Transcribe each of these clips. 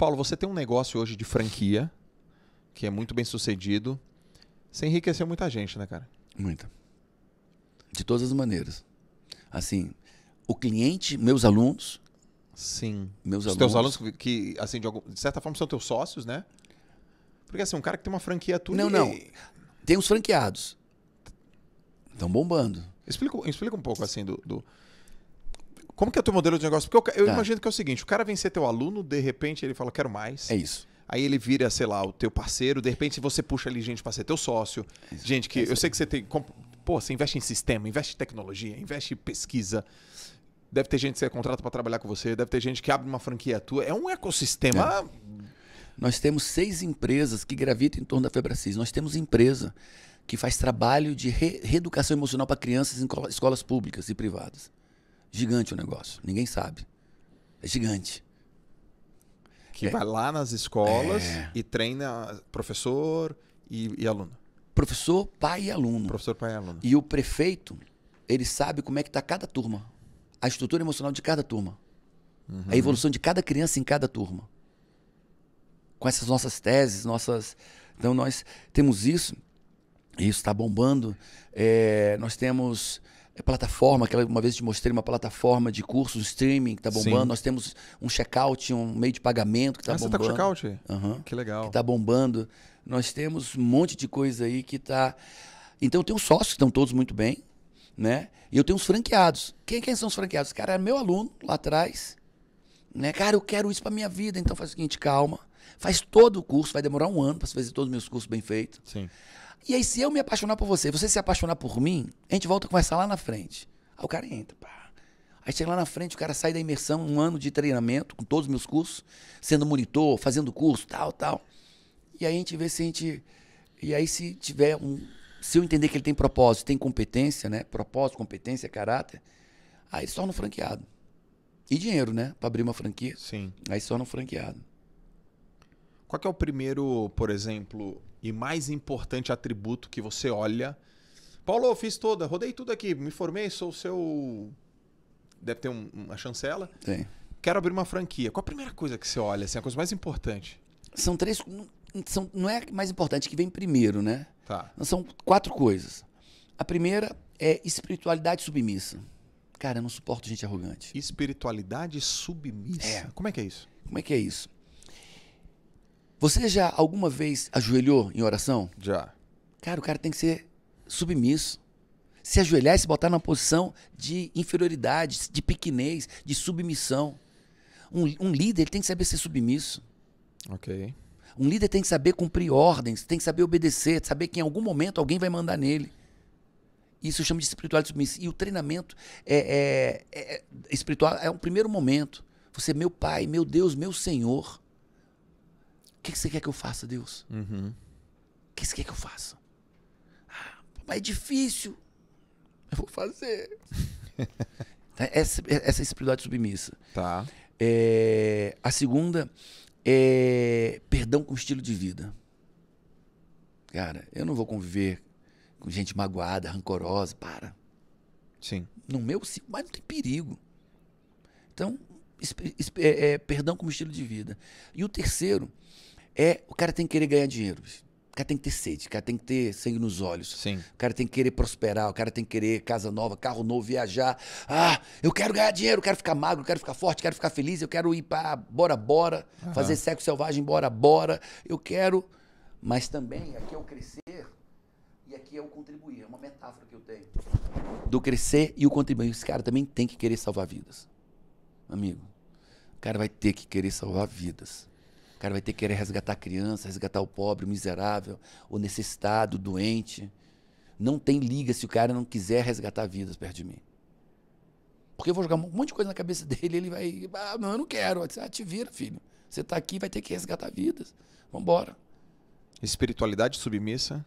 Paulo, você tem um negócio hoje de franquia, que é muito bem sucedido. Você enriqueceu muita gente, né, cara? Muita. De todas as maneiras. Assim, o cliente, meus alunos. Sim. Meus Os alunos. teus alunos que, assim, de, algum, de, certa forma, são teus sócios, né? Porque, assim, um cara que tem uma franquia tudo. Não, e... não. Tem os franqueados. Estão bombando. Explica, explica um pouco, assim, do, do como que é o teu modelo de negócio? Porque eu, eu tá. imagino que é o seguinte: o cara vem ser teu aluno, de repente ele fala, quero mais. É isso. Aí ele vira, sei lá, o teu parceiro, de repente você puxa ali gente para ser teu sócio. gente que. É eu sei que você tem. Pô, você investe em sistema, investe em tecnologia, investe em pesquisa. Deve ter gente que você contrata para trabalhar com você, deve ter gente que abre uma franquia tua. É um ecossistema. É. Nós temos seis empresas que gravitam em torno da Febracis. Nós temos empresa que faz trabalho de re reeducação emocional para crianças em escolas públicas e privadas. Gigante o negócio. Ninguém sabe. É gigante. Que é. vai lá nas escolas é. e treina professor e, e, aluno. Professor, pai e aluno. Professor, pai e aluno. E o prefeito, ele sabe como é que está cada turma. A estrutura emocional de cada turma. Uhum. A evolução de cada criança em cada turma. Com essas nossas teses, nossas. Então nós temos isso, e isso está bombando. É, nós temos é plataforma, que uma vez te mostrei uma plataforma de cursos, streaming que tá bombando. Sim. Nós temos um checkout, um meio de pagamento que tá ah, bombando. Você tá com checkout? Uhum. Que legal. Que tá bombando. Nós temos um monte de coisa aí que tá. Então eu tenho sócios que estão todos muito bem, né? E eu tenho os franqueados. Quem, quem são os franqueados? Cara, é meu aluno lá atrás, né? Cara, eu quero isso para minha vida. Então faz o seguinte, calma. Faz todo o curso, vai demorar um ano para fazer todos os meus cursos bem feitos. Sim. E aí, se eu me apaixonar por você, você se apaixonar por mim, a gente volta a conversar lá na frente. Aí o cara entra, pá. Aí chega lá na frente, o cara sai da imersão, um ano de treinamento, com todos os meus cursos, sendo monitor, fazendo curso, tal, tal. E aí a gente vê se a gente. E aí, se tiver um. Se eu entender que ele tem propósito, tem competência, né? Propósito, competência, caráter, aí só no franqueado. E dinheiro, né? Para abrir uma franquia. Sim. Aí só no franqueado. Qual é o primeiro, por exemplo, e mais importante atributo que você olha? Paulo, eu fiz toda, rodei tudo aqui, me formei, sou o seu. Deve ter um, uma chancela. Tem. Quero abrir uma franquia. Qual a primeira coisa que você olha, assim, a coisa mais importante? São três. São, não é a mais importante que vem primeiro, né? Tá. São quatro coisas. A primeira é espiritualidade submissa. Cara, eu não suporto gente arrogante. Espiritualidade submissa? É. Como é que é isso? Como é que é isso? Você já alguma vez ajoelhou em oração? Já. Cara, o cara tem que ser submisso. Se ajoelhar e se botar na posição de inferioridade, de pequenez, de submissão. Um, um líder tem que saber ser submisso. Ok. Um líder tem que saber cumprir ordens, tem que saber obedecer, saber que em algum momento alguém vai mandar nele. Isso eu chamo de espiritual submissão. E o treinamento é, é, é, é, espiritual é um primeiro momento. Você, meu pai, meu Deus, meu Senhor o que você quer que eu faça, Deus? Uhum. O que você quer que eu faça? Ah, mas é difícil. Eu vou fazer. essa, essa é espiritualidade submissa. Tá. É, a segunda é perdão com estilo de vida. Cara, eu não vou conviver com gente magoada, rancorosa, para. Sim. No meu, sim, mas não tem perigo. Então, é, é, perdão como estilo de vida. E o terceiro é o cara tem que querer ganhar dinheiro. O cara tem que ter sede, o cara tem que ter sangue nos olhos. Sim. O cara tem que querer prosperar, o cara tem que querer casa nova, carro novo, viajar. Ah, eu quero ganhar dinheiro, eu quero ficar magro, eu quero ficar forte, eu quero ficar feliz, eu quero ir para bora bora, uhum. fazer sexo selvagem, bora bora. Eu quero, mas também aqui é o crescer e aqui é o contribuir. É uma metáfora que eu tenho do crescer e o contribuir. Esse cara também tem que querer salvar vidas amigo, o cara vai ter que querer salvar vidas. O cara vai ter que querer resgatar a criança, resgatar o pobre, o miserável, o necessitado, o doente. Não tem liga se o cara não quiser resgatar vidas perto de mim. Porque eu vou jogar um monte de coisa na cabeça dele, ele vai, ah, não, eu não quero. ah, te vira, filho. Você está aqui, vai ter que resgatar vidas. Vamos embora. Espiritualidade submissa.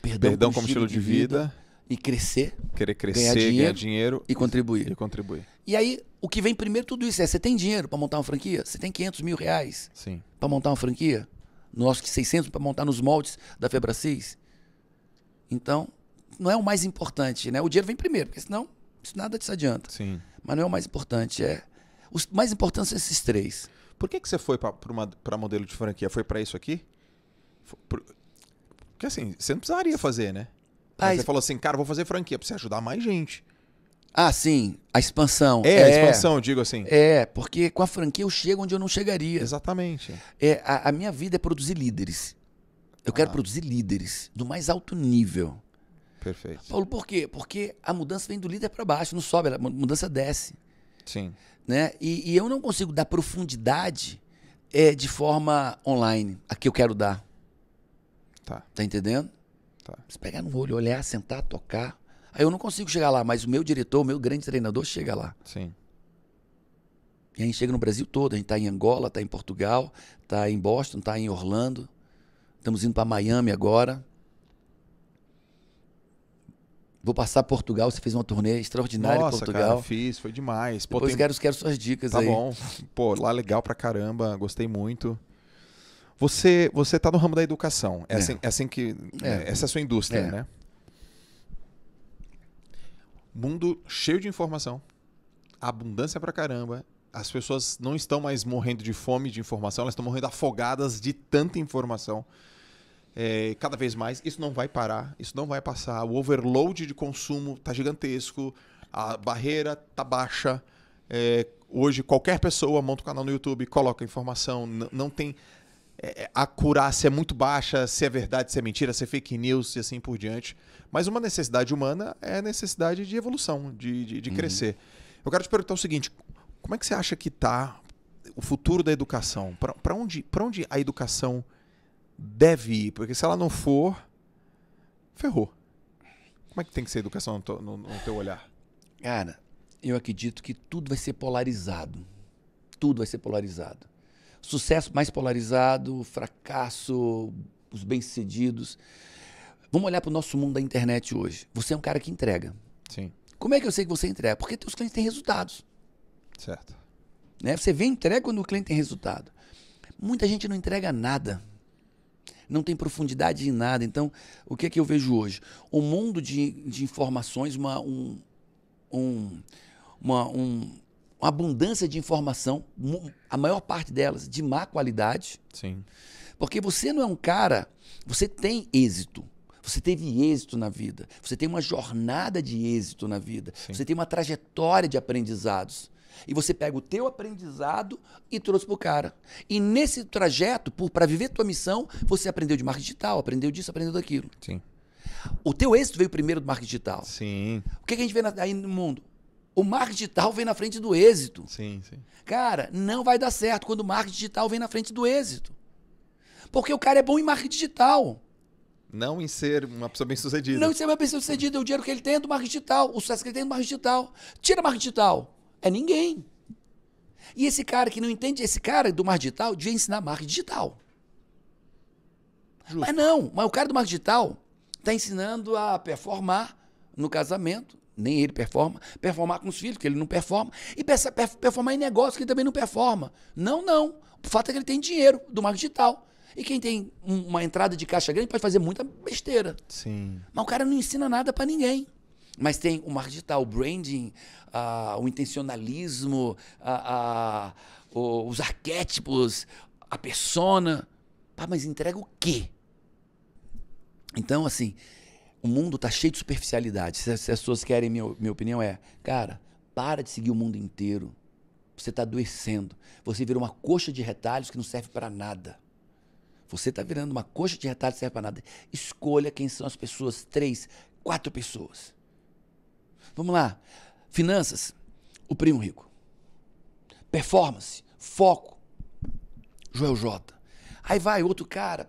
Perdão, perdão como, estilo, estilo de, vida, vida. E crescer. Querer crescer, ganhar dinheiro, ganhar dinheiro e contribuir. E contribuir. E aí, o que vem primeiro tudo isso é, você tem dinheiro para montar uma franquia? Você tem 500 mil reais para montar uma franquia? Nosso que 600 para montar nos moldes da Febracis? Então, não é o mais importante, né? O dinheiro vem primeiro, porque senão nada te adianta. Sim. Mas não é o mais importante, é... Os mais importantes são esses três. Por que, que você foi para modelo de franquia? Foi para isso aqui? Porque assim, você não precisaria fazer, né? Mas você falou assim, cara, vou fazer franquia para você ajudar mais gente. Ah, sim, a expansão. É, é a expansão, Eu digo assim. É, porque com a franquia eu chego onde eu não chegaria. Exatamente. É, a, a minha vida é produzir líderes. Eu ah. quero produzir líderes do mais alto nível. Perfeito. Paulo, por quê? Porque a mudança vem do líder para baixo, não sobe, a mudança desce. Sim. Né? E, e eu não consigo dar profundidade é, de forma online, a que eu quero dar. Tá. Tá entendendo? Tá. Se pegar no olho, olhar, sentar, tocar. Aí eu não consigo chegar lá, mas o meu diretor, o meu grande treinador chega lá. Sim. E a gente chega no Brasil todo, a gente está em Angola, está em Portugal, está em Boston, está em Orlando. Estamos indo para Miami agora. Vou passar Portugal, você fez uma turnê extraordinária Nossa, em Portugal. Cara, fiz, foi demais. Pô, Depois tem... quero, quero suas dicas tá aí. Tá bom. Pô, lá legal pra caramba, gostei muito. Você você tá no ramo da educação. É, é. Assim, é assim que é. é essa é a sua indústria, é. né? mundo cheio de informação, abundância pra caramba. As pessoas não estão mais morrendo de fome de informação, elas estão morrendo afogadas de tanta informação. É, cada vez mais, isso não vai parar, isso não vai passar. O overload de consumo tá gigantesco, a barreira tá baixa. É, hoje qualquer pessoa monta um canal no YouTube, coloca informação, não tem é, é, a curar se é muito baixa, se é verdade, se é mentira, se é fake news e assim por diante. Mas uma necessidade humana é a necessidade de evolução, de, de, de uhum. crescer. Eu quero te perguntar o seguinte: como é que você acha que está o futuro da educação? Para onde, onde a educação deve ir? Porque se ela não for, ferrou. Como é que tem que ser a educação no, no, no teu olhar? Cara, eu acredito que tudo vai ser polarizado. Tudo vai ser polarizado Sucesso mais polarizado, fracasso, os bem-sucedidos. Vamos olhar para o nosso mundo da internet hoje. Você é um cara que entrega. Sim. Como é que eu sei que você entrega? Porque os clientes têm resultados. Certo. Né? Você vê entrega quando o cliente tem resultado. Muita gente não entrega nada. Não tem profundidade em nada. Então, o que é que eu vejo hoje? Um mundo de, de informações, uma, um, um, uma, um, uma abundância de informação, a maior parte delas de má qualidade. Sim. Porque você não é um cara, você tem êxito. Você teve êxito na vida, você tem uma jornada de êxito na vida, Sim. você tem uma trajetória de aprendizados. E você pega o teu aprendizado e trouxe pro cara. E nesse trajeto, para viver tua missão, você aprendeu de marketing digital, aprendeu disso, aprendeu daquilo. Sim. O teu êxito veio primeiro do marketing digital. Sim. O que, que a gente vê na, aí no mundo? O marketing digital vem na frente do êxito. Sim, sim. Cara, não vai dar certo quando o marketing digital vem na frente do êxito. Porque o cara é bom em marketing digital. Não em ser uma pessoa bem sucedida. Não em ser uma pessoa bem sucedida. É o dinheiro que ele tem é do marketing digital. O sucesso que ele tem é do marketing digital. Tira marketing digital. É ninguém. E esse cara que não entende, esse cara do marketing digital devia ensinar marketing digital. Justo. Mas não. Mas o cara do marketing digital está ensinando a performar no casamento nem ele performa, performar com os filhos, que ele não performa, e performar em negócio, que ele também não performa. Não, não. O fato é que ele tem dinheiro do marketing digital. E quem tem uma entrada de caixa grande pode fazer muita besteira. Sim. Mas o cara não ensina nada para ninguém. Mas tem o marketing digital, o branding, uh, o intencionalismo, uh, uh, os arquétipos, a persona. Pá, mas entrega o quê? Então, assim, o mundo tá cheio de superficialidade. Se as pessoas querem minha, minha opinião, é, cara, para de seguir o mundo inteiro. Você está adoecendo. Você virou uma coxa de retalhos que não serve para nada. Você está virando uma coxa de retalhos que não serve para nada. Escolha quem são as pessoas. Três, quatro pessoas. Vamos lá. Finanças, o primo rico. Performance, foco, Joel J. Aí vai outro cara,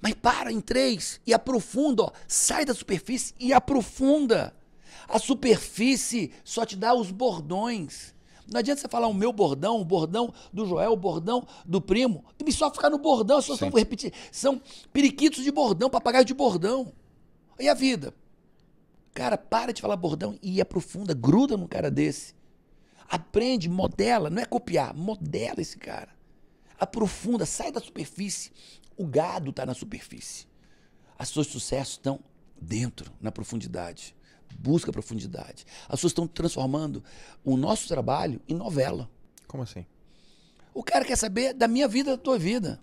mas para em três e aprofunda, ó. Sai da superfície e aprofunda. A superfície só te dá os bordões. Não adianta você falar o meu bordão, o bordão do Joel, o bordão do primo, e só ficar no bordão, só são repetir. São periquitos de bordão, papagaios de bordão. E a vida? Cara, para de falar bordão e aprofunda, gruda num cara desse. Aprende, modela, não é copiar, modela esse cara. Aprofunda, sai da superfície. O gado está na superfície. As suas sucessos estão dentro, na profundidade. Busca profundidade. As pessoas estão transformando o nosso trabalho em novela. Como assim? O cara quer saber da minha vida, da tua vida.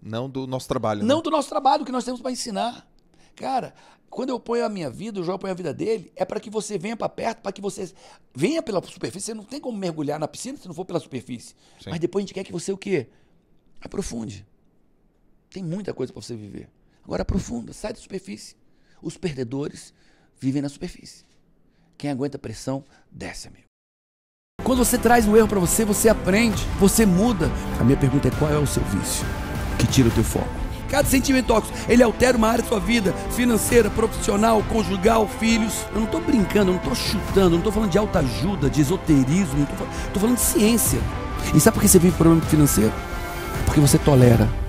Não do nosso trabalho. Né? Não né? do nosso trabalho, que nós temos para ensinar. Cara, quando eu ponho a minha vida, o João põe a vida dele, é para que você venha para perto, para que você venha pela superfície. Você não tem como mergulhar na piscina se não for pela superfície. Sim. Mas depois a gente quer que você o quê? Aprofunde. Tem muita coisa para você viver. Agora aprofunda, sai da superfície. Os perdedores vivem na superfície. Quem aguenta pressão, desce, amigo. Quando você traz um erro para você, você aprende, você muda. A minha pergunta é qual é o seu vício que tira o teu foco? Cada sentimento tóxico, ele altera uma área da sua vida, financeira, profissional, conjugal, filhos. Eu não estou brincando, eu não estou chutando, eu não estou falando de autoajuda, de esoterismo, estou falando, falando de ciência. E sabe por que você vive problema financeiro? que você tolera.